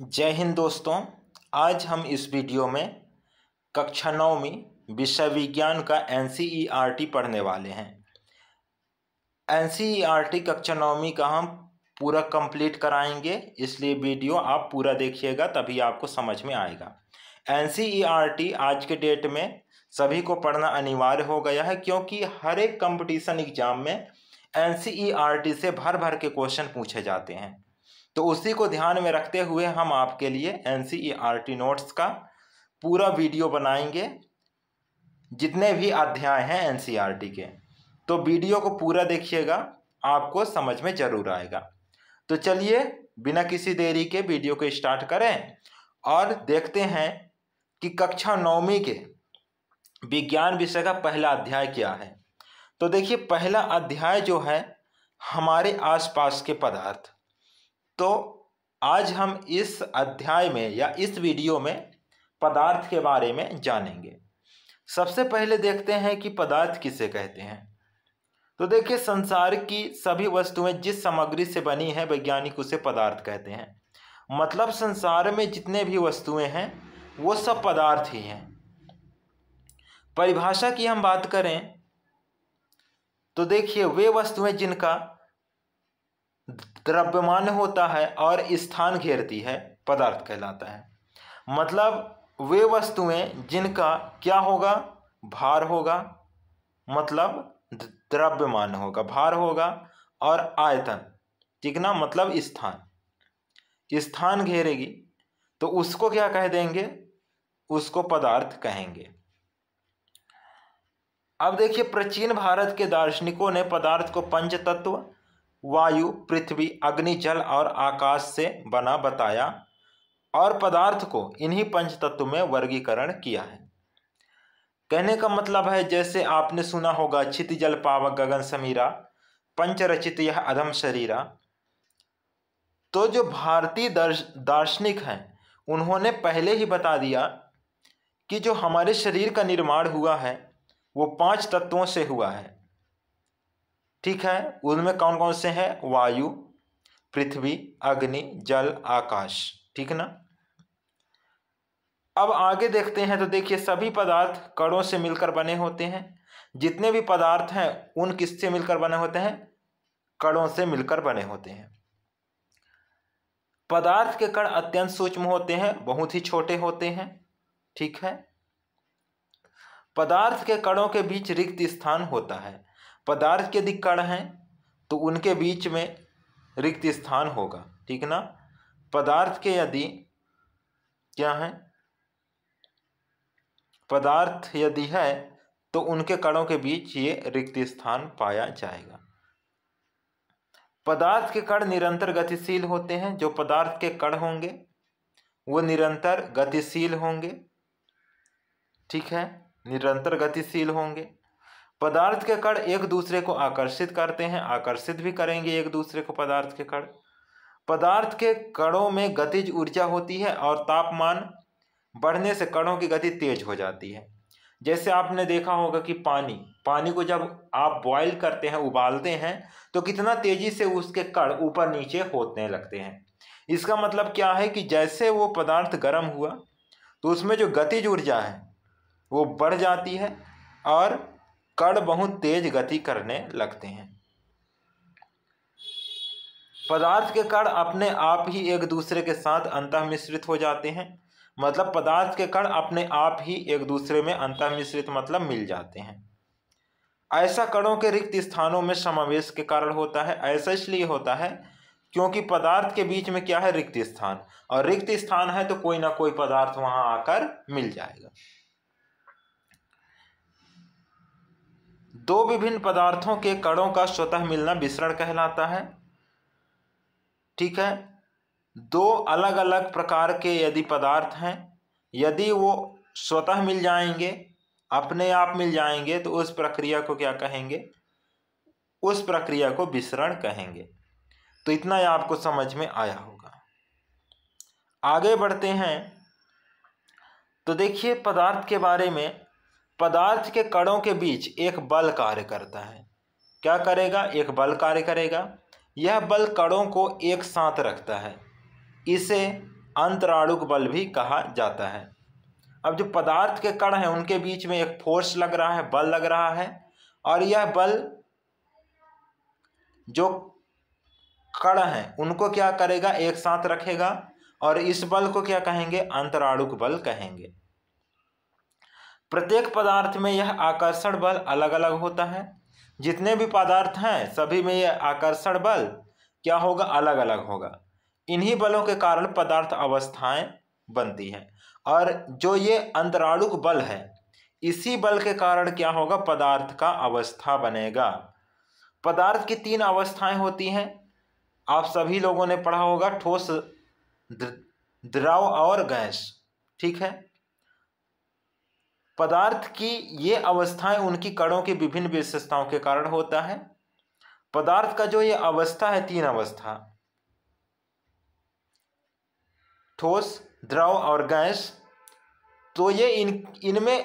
जय हिंद दोस्तों आज हम इस वीडियो में कक्षा नौवीं विषय विज्ञान का एन e पढ़ने वाले हैं एन e कक्षा नौवीं का हम पूरा कंप्लीट कराएंगे इसलिए वीडियो आप पूरा देखिएगा तभी आपको समझ में आएगा एन e आज के डेट में सभी को पढ़ना अनिवार्य हो गया है क्योंकि हर एक कंपटीशन एग्जाम में एन से भर भर के क्वेश्चन पूछे जाते हैं तो उसी को ध्यान में रखते हुए हम आपके लिए एन सी नोट्स का पूरा वीडियो बनाएंगे जितने भी अध्याय हैं एन e के तो वीडियो को पूरा देखिएगा आपको समझ में ज़रूर आएगा तो चलिए बिना किसी देरी के वीडियो को स्टार्ट करें और देखते हैं कि कक्षा नौवीं के विज्ञान विषय का पहला अध्याय क्या है तो देखिए पहला अध्याय जो है हमारे आसपास के पदार्थ तो आज हम इस अध्याय में या इस वीडियो में पदार्थ के बारे में जानेंगे सबसे पहले देखते हैं कि पदार्थ किसे कहते हैं तो देखिए संसार की सभी वस्तुएं जिस सामग्री से बनी है वैज्ञानिक उसे पदार्थ कहते हैं मतलब संसार में जितने भी वस्तुएं हैं वो सब पदार्थ ही हैं परिभाषा की हम बात करें तो देखिए वे वस्तुएं जिनका द्रव्यमान होता है और स्थान घेरती है पदार्थ कहलाता है मतलब वे वस्तुएं जिनका क्या होगा भार होगा मतलब द्रव्यमान होगा भार होगा और आयतन ठीक ना मतलब स्थान स्थान घेरेगी तो उसको क्या कह देंगे उसको पदार्थ कहेंगे अब देखिए प्राचीन भारत के दार्शनिकों ने पदार्थ को पंच तत्व वायु पृथ्वी अग्नि जल और आकाश से बना बताया और पदार्थ को इन्हीं पंच तत्व में वर्गीकरण किया है कहने का मतलब है जैसे आपने सुना होगा छित जल पावक गगन समीरा पंचरचित यह अधम शरीरा तो जो भारतीय दर्श दार्शनिक हैं उन्होंने पहले ही बता दिया कि जो हमारे शरीर का निर्माण हुआ है वो पांच तत्वों से हुआ है ठीक है उनमें कौन कौन से हैं वायु पृथ्वी अग्नि जल आकाश ठीक ना अब आगे देखते हैं तो देखिए सभी पदार्थ कणों से मिलकर बने होते हैं जितने भी पदार्थ हैं उन किससे मिलकर बने होते हैं कणों से मिलकर बने होते हैं पदार्थ के कण अत्यंत सूक्ष्म होते हैं बहुत ही छोटे होते हैं ठीक है पदार्थ के कणों के बीच रिक्त स्थान होता है पदार्थ यदि कण हैं तो उनके बीच में रिक्त स्थान होगा ठीक ना पदार्थ के यदि क्या है पदार्थ यदि है तो उनके कणों के बीच ये रिक्त स्थान पाया जाएगा पदार्थ के कण निरंतर गतिशील होते हैं जो पदार्थ के कण होंगे वो निरंतर गतिशील होंगे ठीक है निरंतर गतिशील होंगे पदार्थ के कण एक दूसरे को आकर्षित करते हैं आकर्षित भी करेंगे एक दूसरे को पदार्थ के कण पदार्थ के कणों में गतिज ऊर्जा होती है और तापमान बढ़ने से कणों की गति तेज हो जाती है जैसे आपने देखा होगा कि पानी पानी को जब आप बॉयल करते हैं उबालते हैं तो कितना तेज़ी से उसके कण ऊपर नीचे होते लगते हैं इसका मतलब क्या है कि जैसे वो पदार्थ गर्म हुआ तो उसमें जो गतिज ऊर्जा है वो बढ़ जाती है और कण बहुत तेज गति करने लगते हैं पदार्थ के कण अपने आप ही एक दूसरे के साथ अंतः मिश्रित हो जाते हैं मतलब पदार्थ के कण अपने आप ही एक दूसरे में अंतः मिश्रित मतलब मिल जाते हैं ऐसा कणों के रिक्त स्थानों में समावेश के कारण होता है ऐसा इसलिए होता है क्योंकि पदार्थ के बीच में क्या है रिक्त स्थान और रिक्त स्थान है तो कोई ना कोई पदार्थ वहां आकर मिल जाएगा दो विभिन्न पदार्थों के कणों का स्वतः मिलना मिश्रण कहलाता है ठीक है दो अलग अलग प्रकार के यदि पदार्थ हैं यदि वो स्वतः मिल जाएंगे अपने आप मिल जाएंगे तो उस प्रक्रिया को क्या कहेंगे उस प्रक्रिया को विसरण कहेंगे तो इतना ही आपको समझ में आया होगा आगे बढ़ते हैं तो देखिए पदार्थ के बारे में पदार्थ के कणों के बीच एक बल कार्य करता है क्या करेगा एक बल कार्य करेगा यह बल कणों को एक साथ रखता है इसे अंतराणुक बल भी कहा जाता है अब जो पदार्थ के कण हैं उनके बीच में एक फोर्स लग रहा है बल लग रहा है और यह बल जो कण हैं उनको क्या करेगा एक साथ रखेगा और इस बल को क्या कहेंगे अंतराणुक बल कहेंगे प्रत्येक पदार्थ में यह आकर्षण बल अलग अलग होता है जितने भी पदार्थ हैं सभी में यह आकर्षण बल क्या होगा अलग अलग होगा इन्हीं बलों के कारण पदार्थ अवस्थाएं बनती हैं और जो ये अंतराणुक बल है इसी बल के कारण क्या होगा पदार्थ का अवस्था बनेगा पदार्थ की तीन अवस्थाएं होती हैं आप सभी लोगों ने पढ़ा होगा ठोस द्रव और गैस ठीक है पदार्थ की ये अवस्थाएं उनकी कणों की विभिन्न विशेषताओं के कारण होता है पदार्थ का जो ये अवस्था है तीन अवस्था ठोस द्रव और गैस तो ये इन इनमें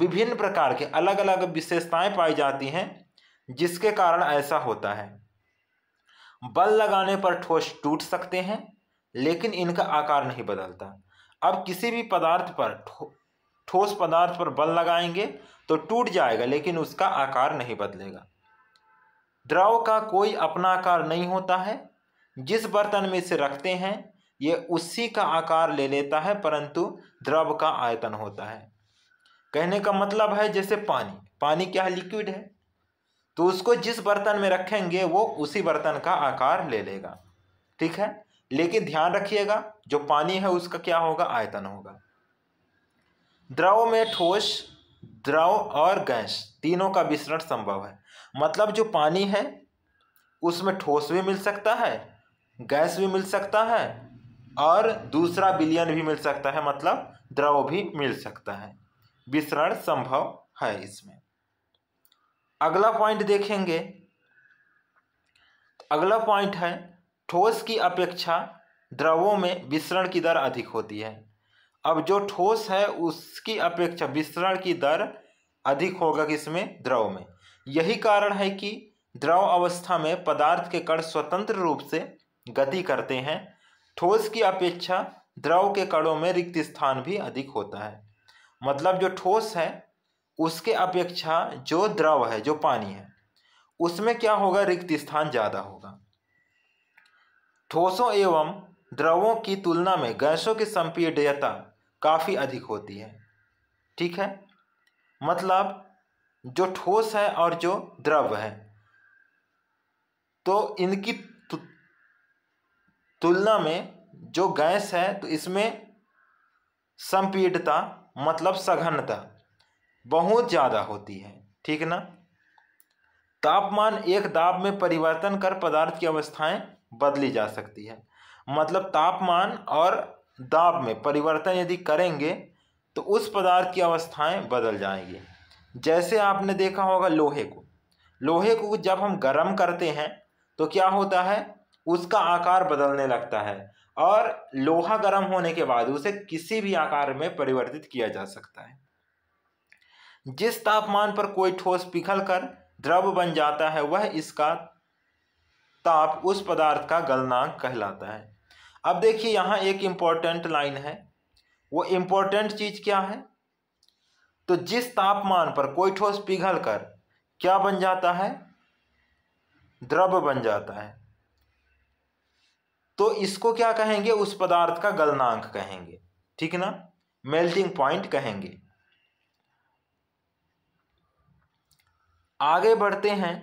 विभिन्न प्रकार के अलग अलग विशेषताएं पाई जाती हैं जिसके कारण ऐसा होता है बल लगाने पर ठोस टूट सकते हैं लेकिन इनका आकार नहीं बदलता अब किसी भी पदार्थ पर ठोस पदार्थ पर बल लगाएंगे तो टूट जाएगा लेकिन उसका आकार नहीं बदलेगा द्रव का कोई अपना आकार नहीं होता है जिस बर्तन में इसे रखते हैं ये उसी का आकार ले लेता है परंतु द्रव का आयतन होता है कहने का मतलब है जैसे पानी पानी क्या है लिक्विड है तो उसको जिस बर्तन में रखेंगे वो उसी बर्तन का आकार ले लेगा ठीक है लेकिन ध्यान रखिएगा जो पानी है उसका क्या होगा आयतन होगा द्रव में ठोस द्रव और गैस तीनों का मिश्रण संभव है मतलब जो पानी है उसमें ठोस भी मिल सकता है गैस भी मिल सकता है और दूसरा बिलियन भी मिल सकता है मतलब द्रव भी मिल सकता है मिश्रण संभव है इसमें अगला पॉइंट देखेंगे अगला पॉइंट है ठोस की अपेक्षा द्रवों में मिश्रण की दर अधिक होती है अब जो ठोस है उसकी अपेक्षा विस्तरण की दर अधिक होगा किसमें द्रव में यही कारण है कि द्रव अवस्था में पदार्थ के कण स्वतंत्र रूप से गति करते हैं ठोस की अपेक्षा द्रव के कणों में रिक्त स्थान भी अधिक होता है मतलब जो ठोस है उसके अपेक्षा जो द्रव है जो पानी है उसमें क्या होगा रिक्त स्थान ज़्यादा होगा ठोसों एवं द्रवों की तुलना में गैसों की संपीडयता काफ़ी अधिक होती है ठीक है मतलब जो ठोस है और जो द्रव है तो इनकी तुलना में जो गैस है तो इसमें संपीडता मतलब सघनता बहुत ज़्यादा होती है ठीक ना तापमान एक दाब में परिवर्तन कर पदार्थ की अवस्थाएं बदली जा सकती है मतलब तापमान और दाब में परिवर्तन यदि करेंगे तो उस पदार्थ की अवस्थाएं बदल जाएंगी जैसे आपने देखा होगा लोहे को लोहे को जब हम गर्म करते हैं तो क्या होता है उसका आकार बदलने लगता है और लोहा गर्म होने के बाद उसे किसी भी आकार में परिवर्तित किया जा सकता है जिस तापमान पर कोई ठोस पिघल कर द्रव बन जाता है वह इसका ताप उस पदार्थ का गलनांक कहलाता है अब देखिए यहाँ एक इम्पॉर्टेंट लाइन है वो इम्पॉर्टेंट चीज़ क्या है तो जिस तापमान पर कोई ठोस पिघल कर क्या बन जाता है द्रव बन जाता है तो इसको क्या कहेंगे उस पदार्थ का गलनांक कहेंगे ठीक ना मेल्टिंग पॉइंट कहेंगे आगे बढ़ते हैं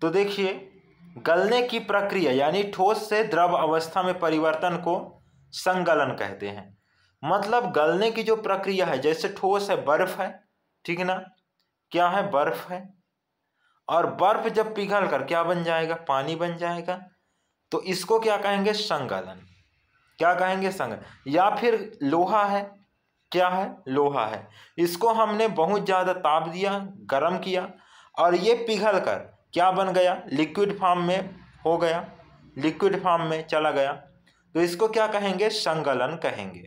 तो देखिए गलने की प्रक्रिया यानी ठोस से द्रव अवस्था में परिवर्तन को संगलन कहते हैं मतलब गलने की जो प्रक्रिया है जैसे ठोस है बर्फ है ठीक ना क्या है बर्फ है और बर्फ जब पिघल कर क्या बन जाएगा पानी बन जाएगा तो इसको क्या कहेंगे संगलन क्या कहेंगे संगलन या फिर लोहा है क्या है लोहा है इसको हमने बहुत ज़्यादा ताप दिया गर्म किया और ये पिघल कर क्या बन गया लिक्विड फॉर्म में हो गया लिक्विड फॉर्म में चला गया तो इसको क्या कहेंगे संगलन कहेंगे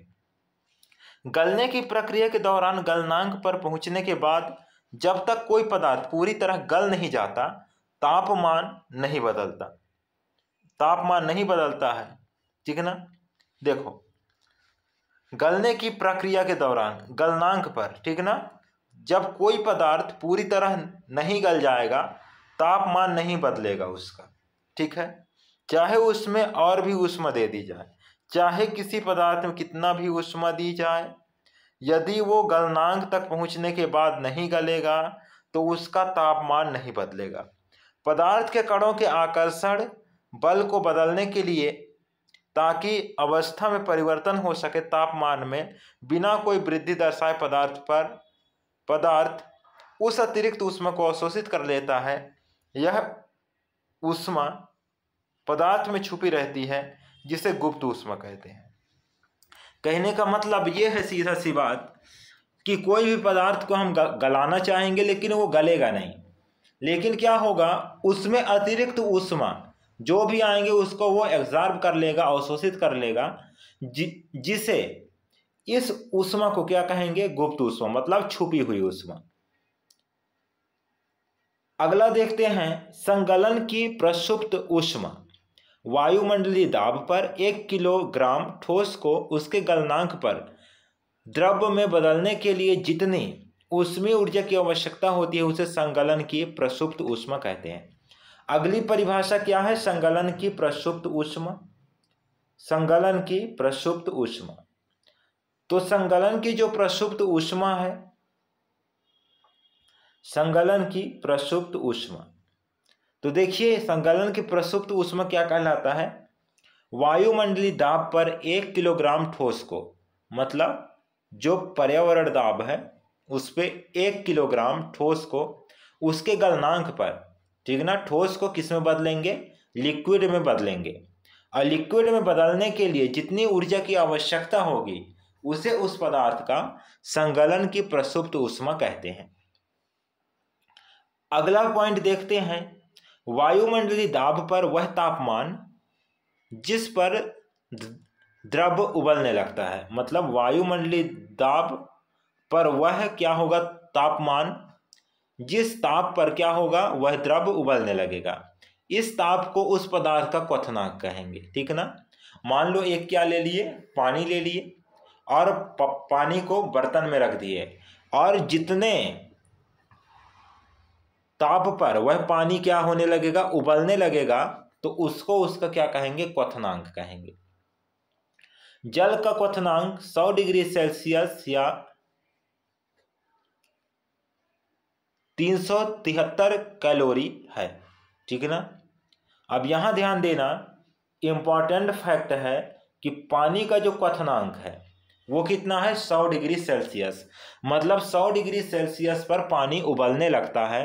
गलने की प्रक्रिया के दौरान गलनांक पर पहुंचने के बाद जब तक कोई पदार्थ पूरी तरह गल नहीं जाता तापमान नहीं बदलता तापमान नहीं बदलता है ठीक है ना देखो गलने की प्रक्रिया के दौरान गलनांक पर ठीक ना जब कोई पदार्थ पूरी तरह नहीं गल जाएगा तापमान नहीं बदलेगा उसका ठीक है चाहे उसमें और भी उष्मा दे दी जाए चाहे किसी पदार्थ में कितना भी उष्मा दी जाए यदि वो गलनांक तक पहुंचने के बाद नहीं गलेगा तो उसका तापमान नहीं बदलेगा पदार्थ के कणों के आकर्षण बल को बदलने के लिए ताकि अवस्था में परिवर्तन हो सके तापमान में बिना कोई वृद्धि दर्शाए पदार्थ पर पदार्थ उस अतिरिक्त उष्मा को अवशोषित कर लेता है यह ऊष्मा पदार्थ में छुपी रहती है जिसे गुप्त ऊष्मा कहते हैं कहने का मतलब ये है सीधा सी बात कि कोई भी पदार्थ को हम गलाना चाहेंगे लेकिन वो गलेगा नहीं लेकिन क्या होगा उसमें अतिरिक्त ऊष्मा जो भी आएंगे उसको वो एब्जॉर्ब कर लेगा अवशोषित कर लेगा जि जिसे इस ऊष्मा को क्या कहेंगे गुप्त ऊष्मा मतलब छुपी हुई ऊष्मा अगला देखते हैं संगलन की प्रसुप्त उष्मा वायुमंडलीय दाब पर एक किलोग्राम ठोस को उसके गलनांक पर द्रव्य में बदलने के लिए जितनी उसमें ऊर्जा की आवश्यकता होती है उसे संगलन की प्रसुप्त ऊष्मा कहते हैं अगली परिभाषा क्या है संगलन की प्रसुप्त ऊष्मा संगलन की प्रसुप्त ऊष्मा तो संगलन की जो प्रसुप्त ऊष्मा है संगलन की प्रसुप्त ऊष्मा तो देखिए संगलन की प्रसुप्त ऊष्मा क्या कहलाता है वायुमंडली दाब पर एक किलोग्राम ठोस को मतलब जो पर्यावरण दाब है उस पर एक किलोग्राम ठोस को उसके गलनांक पर ठीक ना ठोस को किस में बदलेंगे लिक्विड में बदलेंगे और लिक्विड में बदलने के लिए जितनी ऊर्जा की आवश्यकता होगी उसे उस पदार्थ का संगलन की प्रसुप्त उष्मा कहते हैं अगला पॉइंट देखते हैं वायुमंडलीय दाब पर वह तापमान जिस पर द्रव उबलने लगता है मतलब वायुमंडलीय दाब पर वह क्या होगा तापमान जिस ताप पर क्या होगा वह द्रव उबलने लगेगा इस ताप को उस पदार्थ का क्वनाक कहेंगे ठीक ना मान लो एक क्या ले लिए पानी ले लिए और पानी को बर्तन में रख दिए और जितने ताप पर वह पानी क्या होने लगेगा उबलने लगेगा तो उसको उसका क्या कहेंगे क्वथनांक कहेंगे जल का क्वथनांक 100 डिग्री सेल्सियस या तीन कैलोरी है ठीक है ना अब यहां ध्यान देना इंपॉर्टेंट फैक्ट है कि पानी का जो क्वथनांक है वो कितना है 100 डिग्री सेल्सियस मतलब 100 डिग्री सेल्सियस पर पानी उबलने लगता है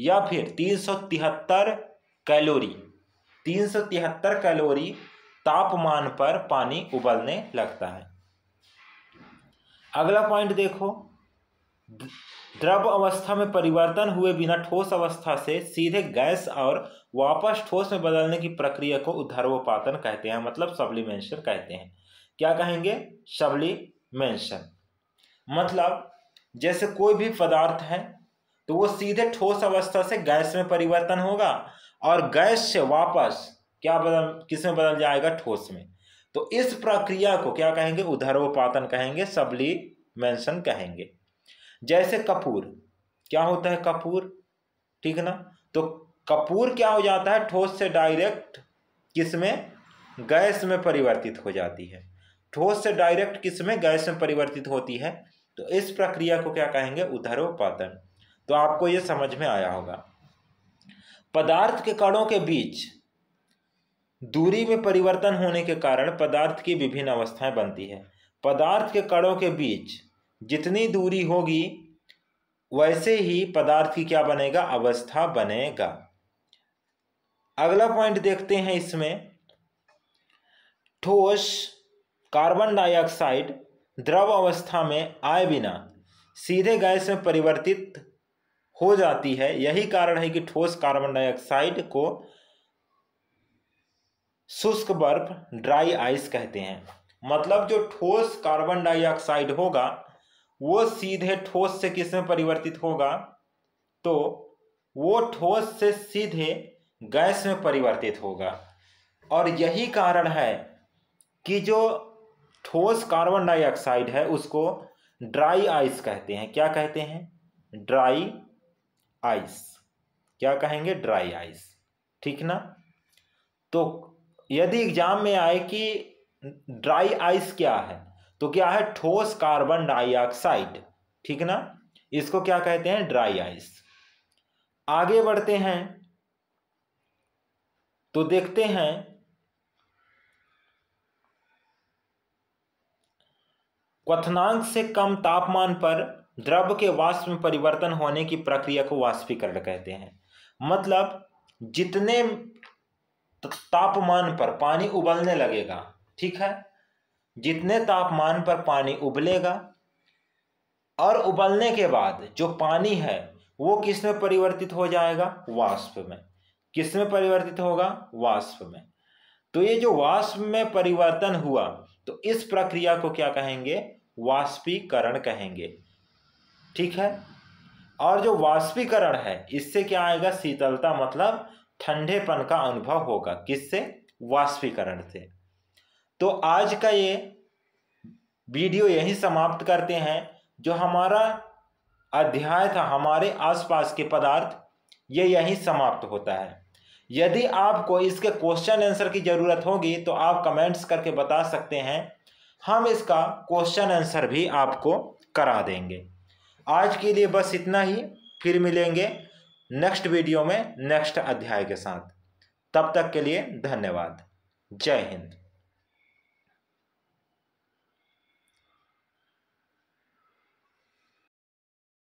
या फिर तीन सौ तिहत्तर कैलोरी तीन सौ तिहत्तर कैलोरी तापमान पर पानी उबलने लगता है अगला पॉइंट देखो द्रव अवस्था में परिवर्तन हुए बिना ठोस अवस्था से सीधे गैस और वापस ठोस में बदलने की प्रक्रिया को उद्धर्वोपातन कहते हैं मतलब सब्लिमेंशन कहते हैं क्या कहेंगे सब्लिमेंशन मतलब जैसे कोई भी पदार्थ है तो वो सीधे ठोस अवस्था से गैस में परिवर्तन होगा और गैस से वापस क्या बदल किस में बदल जाएगा ठोस में तो इस प्रक्रिया को क्या कहेंगे उधर्वपातन कहेंगे सबली मेंशन कहेंगे जैसे कपूर क्या होता है कपूर ठीक ना तो कपूर क्या हो जाता है ठोस से डायरेक्ट किस में गैस में परिवर्तित हो जाती है ठोस से डायरेक्ट किस में गैस में परिवर्तित होती है तो इस प्रक्रिया को क्या कहेंगे उधर्वपातन तो आपको ये समझ में आया होगा पदार्थ के कणों के बीच दूरी में परिवर्तन होने के कारण पदार्थ की विभिन्न अवस्थाएं बनती है पदार्थ के कणों के बीच जितनी दूरी होगी वैसे ही पदार्थ की क्या बनेगा अवस्था बनेगा अगला पॉइंट देखते हैं इसमें ठोस कार्बन डाइऑक्साइड द्रव अवस्था में आए बिना सीधे गैस में परिवर्तित हो जाती है यही कारण है कि ठोस कार्बन डाइऑक्साइड को शुष्क बर्फ ड्राई आइस कहते हैं मतलब जो ठोस कार्बन डाइऑक्साइड होगा वो सीधे ठोस से किस में परिवर्तित होगा तो वो ठोस से सीधे गैस में परिवर्तित होगा और यही कारण है कि जो ठोस कार्बन डाइऑक्साइड है उसको ड्राई आइस कहते हैं क्या कहते हैं ड्राई आइस क्या कहेंगे ड्राई आइस ठीक ना तो यदि एग्जाम में आए कि ड्राई आइस क्या है तो क्या है ठोस कार्बन डाइऑक्साइड ठीक ना इसको क्या कहते हैं ड्राई आइस आगे बढ़ते हैं तो देखते हैं क्वथनांक से कम तापमान पर द्रव के वाष्प में परिवर्तन होने की प्रक्रिया को वाष्पीकरण कहते हैं मतलब जितने तापमान पर पानी उबलने लगेगा ठीक है जितने तापमान पर पानी उबलेगा और उबलने के बाद जो पानी है वो किस में परिवर्तित हो जाएगा वाष्प में किस में परिवर्तित होगा वाष्प में तो ये जो वाष्प में परिवर्तन हुआ तो इस प्रक्रिया को क्या कहेंगे वाष्पीकरण कहेंगे ठीक है और जो वाष्पीकरण है इससे क्या आएगा शीतलता मतलब ठंडेपन का अनुभव होगा किससे वाष्पीकरण से तो आज का ये वीडियो यही समाप्त करते हैं जो हमारा अध्याय था हमारे आसपास के पदार्थ ये यही समाप्त होता है यदि आपको इसके क्वेश्चन आंसर की ज़रूरत होगी तो आप कमेंट्स करके बता सकते हैं हम इसका क्वेश्चन आंसर भी आपको करा देंगे आज के लिए बस इतना ही फिर मिलेंगे नेक्स्ट वीडियो में नेक्स्ट अध्याय के साथ तब तक के लिए धन्यवाद जय हिंद